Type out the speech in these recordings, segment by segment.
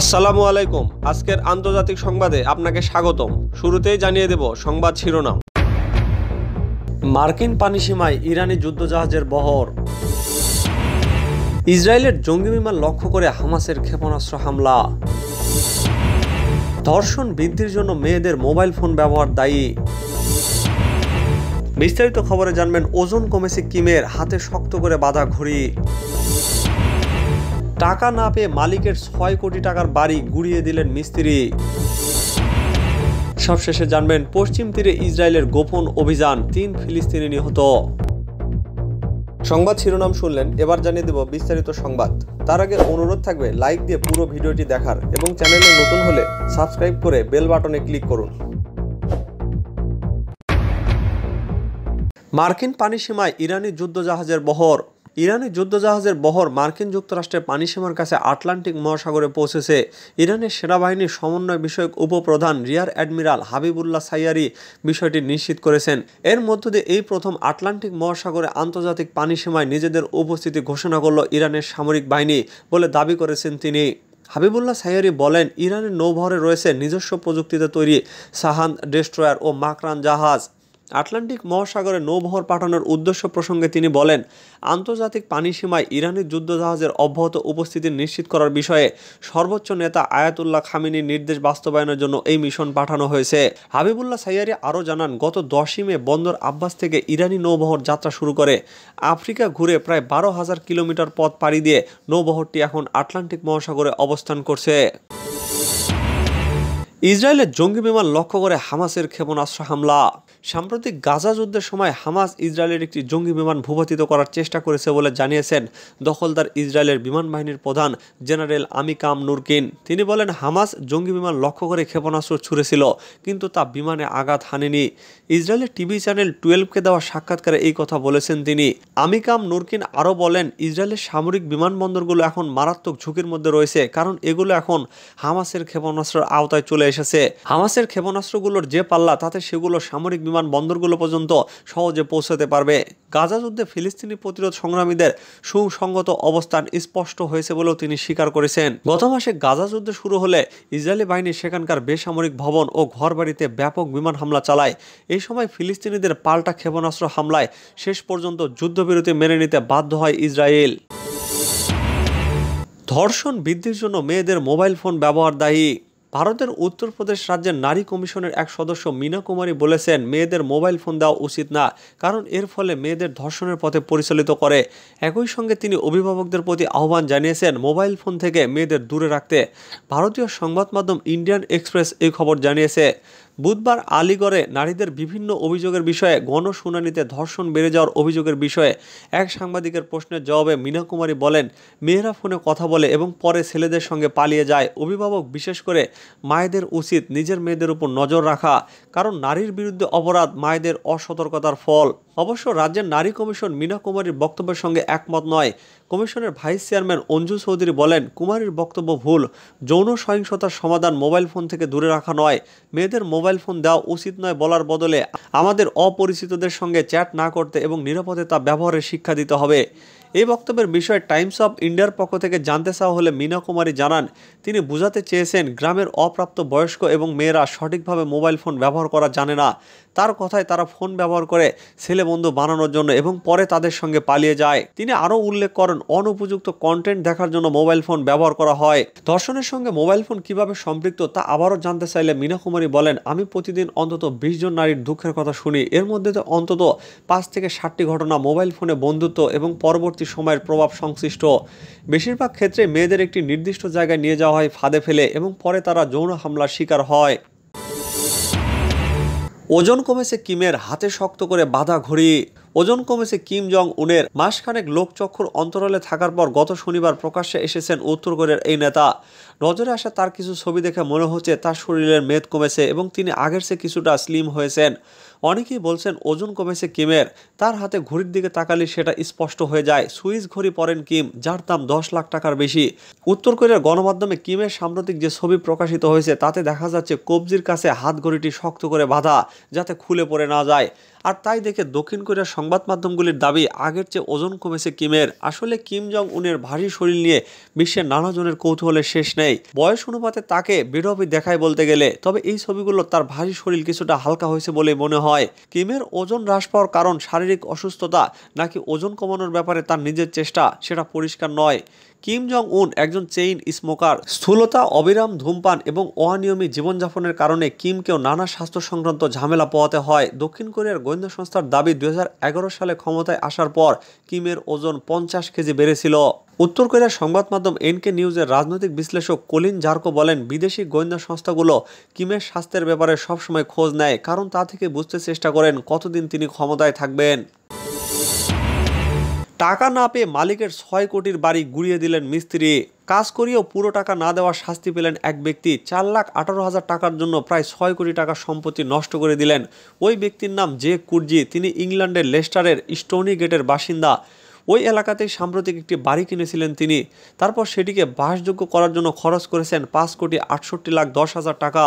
আসসালামু আলাইকুম আজকের আন্তর্জাতিক সংবাদে আপনাকে স্বাগতম শুরুতেই জানিয়ে দেব সংবাদ শিরোনাম মার্কিন পানিসীমায় ইরানি যুদ্ধজাহাজের বহর ইসরায়েলের জঙ্গি বিমান লক্ষ্য করে হামাসের ক্ষেপণাস্ত্র হামলা ধর্ষণ বৃদ্ধির জন্য মেয়েদের মোবাইল ফোন ব্যবহার দায়ী বিস্তারিত খবরে জানবেন ওজন কমেছে কিমের হাতে শক্ত করে বাধা ঘড়ি টাকা না পেয়ে মালিকের ছয় কোটি টাকার বাড়ি গুড়িয়ে দিলেন মিস্ত্রি সবশেষে জানবেন পশ্চিম তীরে ইসরায়েলের গোপন অভিযান তিন ফিলিস্তিনি নিহত সংবাদ শিরোনাম শুনলেন এবার জানিয়ে দেব বিস্তারিত সংবাদ তার আগে অনুরোধ থাকবে লাইক দিয়ে পুরো ভিডিওটি দেখার এবং চ্যানেলে নতুন হলে সাবস্ক্রাইব করে বেল বাটনে ক্লিক করুন মার্কিন পানি সীমায় ইরানি যুদ্ধজাহাজের বহর ইরানের যুদ্ধজাহাজের বহর মার্কিন যুক্তরাষ্ট্রের পানিসীমার কাছে আটলান্টিক মহাসাগরে পৌঁছেছে ইরানের সেনাবাহিনীর সমন্বয় বিষয়ক উপপ্রধান রিয়ার অ্যাডমিরাল হাবিবুল্লাহ সাইয়ারি বিষয়টি নিশ্চিত করেছেন এর মধ্য দিয়ে এই প্রথম আটলান্টিক মহাসাগরে আন্তর্জাতিক পানিসীমায় নিজেদের উপস্থিতি ঘোষণা করল ইরানের সামরিক বাহিনী বলে দাবি করেছেন তিনি হাবিবুল্লাহ সাইয়ারি বলেন ইরানের নৌভরে রয়েছে নিজস্ব প্রযুক্তিতে তৈরি সাহান ডেস্ট্রয়ার ও মাকরান জাহাজ আটলান্টিক মহাসাগরে নৌবহর পাঠানোর উদ্দেশ্য প্রসঙ্গে তিনি বলেন আন্তর্জাতিক পানিসীমায় ইরানি যুদ্ধজাহাজের অব্যাহত উপস্থিতি নিশ্চিত করার বিষয়ে সর্বোচ্চ নেতা আয়াতুল্লাহ খামিনীর নির্দেশ বাস্তবায়নের জন্য এই মিশন পাঠানো হয়েছে হাবিবুল্লাহ সাইয়ারি আরও জানান গত দশই মে বন্দর আব্বাস থেকে ইরানি নৌবহর যাত্রা শুরু করে আফ্রিকা ঘুরে প্রায় বারো হাজার কিলোমিটার পথ পাড়ি দিয়ে নৌবহরটি এখন আটলান্টিক মহাসাগরে অবস্থান করছে ইসরায়েলের জঙ্গি বিমান লক্ষ্য করে হামাসের ক্ষেপণাস্ত্র হামলা সাম্প্রতিক গাজা যুদ্ধের সময় হামাস ইসরায়েলের একটি জঙ্গি বিমান ভূপাতিত করার চেষ্টা করেছে বলে জানিয়েছেন দখলদার ইসরায়েলের বিমান বাহিনীর প্রধান জেনারেল আমিকাম নুরকিন তিনি বলেন হামাস জঙ্গি বিমান লক্ষ্য করে ক্ষেপণাস্ত্র ছুঁড়েছিল কিন্তু তা বিমানে আঘাত হানেনি ইসরায়েলের টিভি চ্যানেল টুয়েলভকে দেওয়া সাক্ষাৎকারে এই কথা বলেছেন তিনি আমিকাম নুরকিন আরও বলেন ইসরায়েলের সামরিক বিমানবন্দরগুলো এখন মারাত্মক ঝুঁকির মধ্যে রয়েছে কারণ এগুলো এখন হামাসের ক্ষেপণাস্ত্রের আওতায় চলে এসেছে হামাসের ক্ষেপণাস্ত্রগুলোর যে পাল্লা তাতে সেগুলো সামরিক বিমান বন্দরগুলো পর্যন্ত সহজে পৌঁছাতে পারবে গাজা যুদ্ধে ফিলিস্তিনি প্রতিরোধ সংগ্রামীদের সুসংগত অবস্থান স্পষ্ট হয়েছে বলেও তিনি স্বীকার করেছেন গত মাসে গাজা যুদ্ধ শুরু হলে ইসরায়েলি বাহিনী সেখানকার বেসামরিক ভবন ও ঘরবাড়িতে ব্যাপক বিমান হামলা চালায় এই সময় ফিলিস্তিনিদের পাল্টা ক্ষেপণাস্ত্র হামলায় শেষ পর্যন্ত যুদ্ধবিরতি মেনে নিতে বাধ্য হয় ইসরায়েল ধর্ষণ বৃদ্ধির জন্য মেয়েদের মোবাইল ফোন ব্যবহার দায়ী ভারতের উত্তরপ্রদেশ রাজ্যের নারী কমিশনের এক সদস্য মীনা কুমারী বলেছেন মেয়েদের মোবাইল ফোন দেওয়া উচিত না কারণ এর ফলে মেয়েদের ধর্ষণের পথে পরিচালিত করে একই সঙ্গে তিনি অভিভাবকদের প্রতি আহ্বান জানিয়েছেন মোবাইল ফোন থেকে মেয়েদের দূরে রাখতে ভারতীয় সংবাদ মাধ্যম ইন্ডিয়ান এক্সপ্রেস এই খবর জানিয়েছে বুধবার আলিগড়ে নারীদের বিভিন্ন অভিযোগের বিষয়ে গণশুনানিতে ধর্ষণ বেড়ে যাওয়ার অভিযোগের বিষয়ে এক সাংবাদিকের প্রশ্নের জবাবে মীনা কুমারী বলেন মেয়েরা ফোনে কথা বলে এবং পরে ছেলেদের সঙ্গে পালিয়ে যায় অভিভাবক বিশেষ করে মায়েদের উচিত নিজের মেয়েদের উপর নজর রাখা কারণ নারীর বিরুদ্ধে অপরাধ মায়েদের অসতর্কতার ফল অবশ্য রাজ্যের নারী কমিশন মীনা কুমারীর বক্তব্যের সঙ্গে একমত নয় কমিশনের ভাইস চেয়ারম্যান অঞ্জু চৌধুরী বলেন কুমারীর বক্তব্য ভুল যৌন সহিংসতার সমাধান মোবাইল ফোন থেকে দূরে রাখা নয় মেয়েদের মোবাইল ফোন দেওয়া উচিত নয় বলার বদলে আমাদের অপরিচিতদের সঙ্গে চ্যাট না করতে এবং নিরাপদে তা ব্যবহারের শিক্ষা দিতে হবে এই বক্তব্যের বিষয়ে টাইমস অব ইন্ডিয়ার পক্ষ থেকে জানতে চাওয়া হলে মীনা কুমারী জানান তিনি বুঝাতে চেয়েছেন গ্রামের অপ্রাপ্ত বয়স্ক এবং মেয়েরা সঠিকভাবে মোবাইল ফোন ব্যবহার করা জানে না তার কথায় তারা ফোন ব্যবহার করে ছেলে বন্ধু বানানোর জন্য এবং পরে তাদের সঙ্গে পালিয়ে যায় তিনি আরও উল্লেখ করেন অনুপযুক্ত কন্টেন্ট দেখার জন্য মোবাইল ফোন ব্যবহার করা হয় ধর্ষণের সঙ্গে মোবাইল ফোন কিভাবে সম্পৃক্ত তা আবারও জানতে চাইলে মীনা কুমারী বলেন আমি প্রতিদিন অন্তত বিশ জন নারীর দুঃখের কথা শুনি এর মধ্যে তো অন্তত পাঁচ থেকে ষাটটি ঘটনা মোবাইল ফোনে বন্ধুত্ব এবং পরবর্তী পরবর্তী সময়ের প্রভাব সংশ্লিষ্ট বেশিরভাগ ক্ষেত্রে মেয়েদের একটি নির্দিষ্ট জায়গায় নিয়ে যাওয়া হয় ফাঁদে ফেলে এবং পরে তারা যৌন হামলার শিকার হয় ওজন কমেছে কিমের হাতে শক্ত করে বাধা ঘড়ি ওজন কমেছে কিম জং উনের মাসখানেক লোকচক্ষুর অন্তরালে থাকার পর গত শনিবার প্রকাশ্যে এসেছেন উত্তর কোরিয়ার এই নেতা নজরে আসা তার কিছু ছবি দেখে মনে হচ্ছে তার শরীরের মেদ কমেছে এবং তিনি আগের চেয়ে কিছুটা স্লিম হয়েছেন অনেকেই বলছেন ওজন কমেছে কিমের তার হাতে ঘড়ির দিকে তাকালে সেটা স্পষ্ট হয়ে যায় সুইস ঘড়ি পরেন কিম যার দাম দশ লাখ টাকার বেশি উত্তর কোরিয়ার গণমাধ্যমে কিমের সাম্প্রতিক যে ছবি প্রকাশিত হয়েছে তাতে দেখা যাচ্ছে কবজির কাছে হাত ঘড়িটি শক্ত করে বাঁধা যাতে খুলে পড়ে না যায় আর তাই দেখে দক্ষিণ কোরিয়ার সংবাদ মাধ্যমগুলির দাবি আগের চেয়ে ওজন কমেছে কিমের আসলে কিম জং উনের ভারী শরীর নিয়ে বিশ্বের নানা জনের কৌতূহলের শেষ নেই বয়স অনুপাতে তাকে বেরবি দেখায় বলতে গেলে তবে এই ছবিগুলো তার ভারী শরীর কিছুটা হালকা হয়েছে বলে মনে হয় কিমের ওজন হ্রাস পাওয়ার কারণ শারীরিক অসুস্থতা নাকি ওজন কমানোর ব্যাপারে তার নিজের চেষ্টা সেটা পরিষ্কার নয় কিম জং উন একজন চেইন স্মোকার স্থূলতা অবিরাম ধূমপান এবং অনিয়মিত জীবনযাপনের কারণে কিমকেও নানা স্বাস্থ্য সংক্রান্ত ঝামেলা পোয়াতে হয় দক্ষিণ কোরিয়ার গোয়েন্দা সংস্থার দাবি দুই সালে ক্ষমতায় আসার পর কিমের ওজন পঞ্চাশ কেজি বেড়েছিল উত্তর কোরিয়ার সংবাদ মাধ্যম এনকে নিউজের রাজনৈতিক বিশ্লেষক কলিন জার্কো বলেন বিদেশি গোয়েন্দা সংস্থাগুলো কিমের স্বাস্থ্যের ব্যাপারে সবসময় খোঁজ নেয় কারণ তা থেকে বুঝতে চেষ্টা করেন কতদিন তিনি ক্ষমতায় থাকবেন টাকা না পেয়ে মালিকের ছয় কোটির বাড়ি গুড়িয়ে দিলেন মিস্ত্রি কাজ করিয়েও পুরো টাকা না দেওয়ার শাস্তি পেলেন এক ব্যক্তি চার লাখ আঠারো হাজার টাকার জন্য প্রায় ছয় কোটি টাকা সম্পত্তি নষ্ট করে দিলেন ওই ব্যক্তির নাম জে কুরজি তিনি ইংল্যান্ডের লেস্টারের স্টোনি গেটের বাসিন্দা ওই এলাকাতেই সাম্প্রতিক একটি বাড়ি কিনেছিলেন তিনি তারপর সেটিকে বাসযোগ্য করার জন্য খরচ করেছেন পাঁচ কোটি আটষট্টি লাখ দশ হাজার টাকা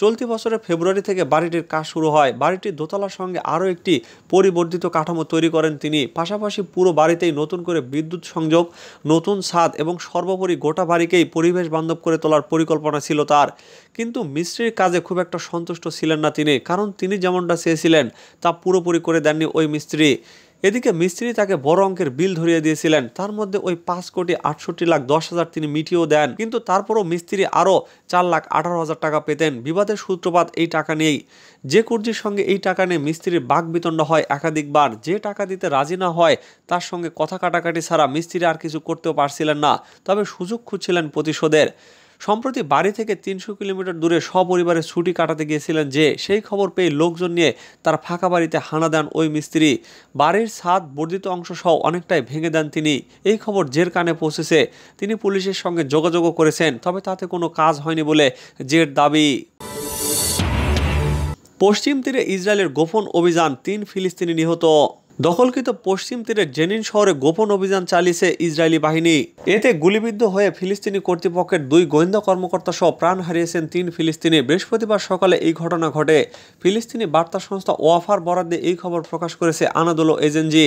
চলতি বছরের ফেব্রুয়ারি থেকে বাড়িটির কাজ শুরু হয় বাড়িটির দোতলার সঙ্গে আরও একটি পরিবর্ধিত কাঠামো তৈরি করেন তিনি পাশাপাশি পুরো বাড়িতেই নতুন করে বিদ্যুৎ সংযোগ নতুন ছাদ এবং সর্বোপরি গোটা বাড়িকেই পরিবেশ বান্ধব করে তোলার পরিকল্পনা ছিল তার কিন্তু মিস্ত্রির কাজে খুব একটা সন্তুষ্ট ছিলেন না তিনি কারণ তিনি যেমনটা চেয়েছিলেন তা পুরোপুরি করে দেননি ওই মিস্ত্রি এদিকে মিস্ত্রি তাকে বড় অঙ্কের বিল ধরিয়ে দিয়েছিলেন তার মধ্যে ওই পাঁচ কোটি আটষট্টি লাখ দশ হাজার তিনি মিটিয়েও দেন কিন্তু তারপরও মিস্ত্রি আরও চার লাখ আঠারো হাজার টাকা পেতেন বিবাদের সূত্রপাত এই টাকা নিয়েই যে কুর্জির সঙ্গে এই টাকা নিয়ে মিস্ত্রির বাঘবিতণ্ড হয় একাধিকবার যে টাকা দিতে রাজি না হয় তার সঙ্গে কথা কাটাকাটি ছাড়া মিস্ত্রি আর কিছু করতেও পারছিলেন না তবে সুযোগ খুঁজছিলেন প্রতিশোধের সম্প্রতি বাড়ি থেকে তিনশো কিলোমিটার দূরে সপরিবারে ছুটি কাটাতে গিয়েছিলেন যে সেই খবর পেয়ে লোকজন নিয়ে তার ফাঁকা বাড়িতে হানা দেন ওই মিস্ত্রি বাড়ির ছাদ বর্ধিত অংশ সহ অনেকটাই ভেঙে দেন তিনি এই খবর জের কানে পৌঁছেছে তিনি পুলিশের সঙ্গে যোগাযোগও করেছেন তবে তাতে কোনো কাজ হয়নি বলে জের দাবি পশ্চিম তীরে ইসরায়েলের গোপন অভিযান তিন ফিলিস্তিনি নিহত দখলকৃত পশ্চিম তীরের জেনিন শহরে গোপন অভিযান চালিয়েছে ইসরায়েলি বাহিনী এতে গুলিবিদ্ধ হয়ে ফিলিস্তিনি কর্তৃপক্ষের দুই গোয়েন্দা কর্মকর্তা সহ প্রাণ হারিয়েছেন তিন ফিলিস্তিনি বৃহস্পতিবার সকালে এই ঘটনা ঘটে ফিলিস্তিনি বার্তা সংস্থা ওয়াফার বরাদ্দে এই খবর প্রকাশ করেছে আনাদোলো এজেন্সি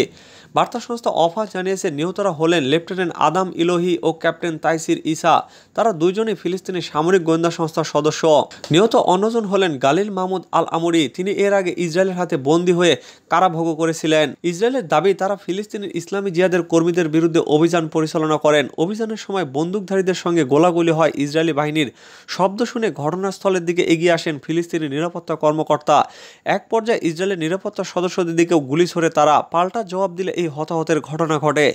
বার্তা সংস্থা অফা জানিয়েছে নিহতরা হলেন লেফটেন্যান্ট আদাম ইলোহি ও ক্যাপ্টেন তাইসির ইসা তারা দুজনই ফিলিস্তিনি সামরিক গোয়েন্দা সংস্থার সদস্য নিহত অন্যজন হলেন গালিল মাহমুদ আল আমরি তিনি এর আগে ইসরায়েলের হাতে বন্দী হয়ে কারাভোগ করেছিলেন ইসরায়েলের দাবি তারা ফিলিস্তিনের ইসলামী জিয়াদের কর্মীদের বিরুদ্ধে অভিযান পরিচালনা করেন অভিযানের সময় বন্দুকধারীদের সঙ্গে গোলাগুলি হয় ইসরায়েলি বাহিনীর শব্দ শুনে ঘটনাস্থলের দিকে এগিয়ে আসেন ফিলিস্তিনি নিরাপত্তা কর্মকর্তা এক পর্যায়ে ইসরায়েলের নিরাপত্তা সদস্যদের দিকেও গুলি ছড়ে তারা পাল্টা জবাব দিলে এই হতাহতের ঘটনা ঘটে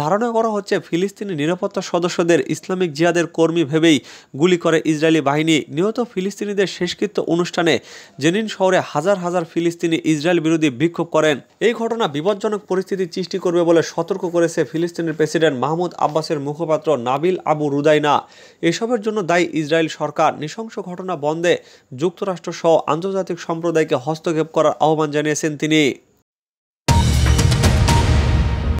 ধারণা করা হচ্ছে ফিলিস্তিনি নিরাপত্তা সদস্যদের ইসলামিক জিয়াদের কর্মী ভেবেই গুলি করে ইসরায়েলি বাহিনী নিহত ফিলিস্তিনিদের শেষকৃত্য অনুষ্ঠানে জেনিন শহরে হাজার হাজার ফিলিস্তিনি ইসরায়েল বিরোধী বিক্ষোভ করেন এই ঘটনা বিপজ্জনক পরিস্থিতি সৃষ্টি করবে বলে সতর্ক করেছে ফিলিস্তিনের প্রেসিডেন্ট মাহমুদ আব্বাসের মুখপাত্র নাবিল আবু রুদাইনা এসবের জন্য দায়ী ইসরায়েল সরকার নৃশংস ঘটনা বন্ধে যুক্তরাষ্ট্রসহ আন্তর্জাতিক সম্প্রদায়কে হস্তক্ষেপ করার আহ্বান জানিয়েছেন তিনি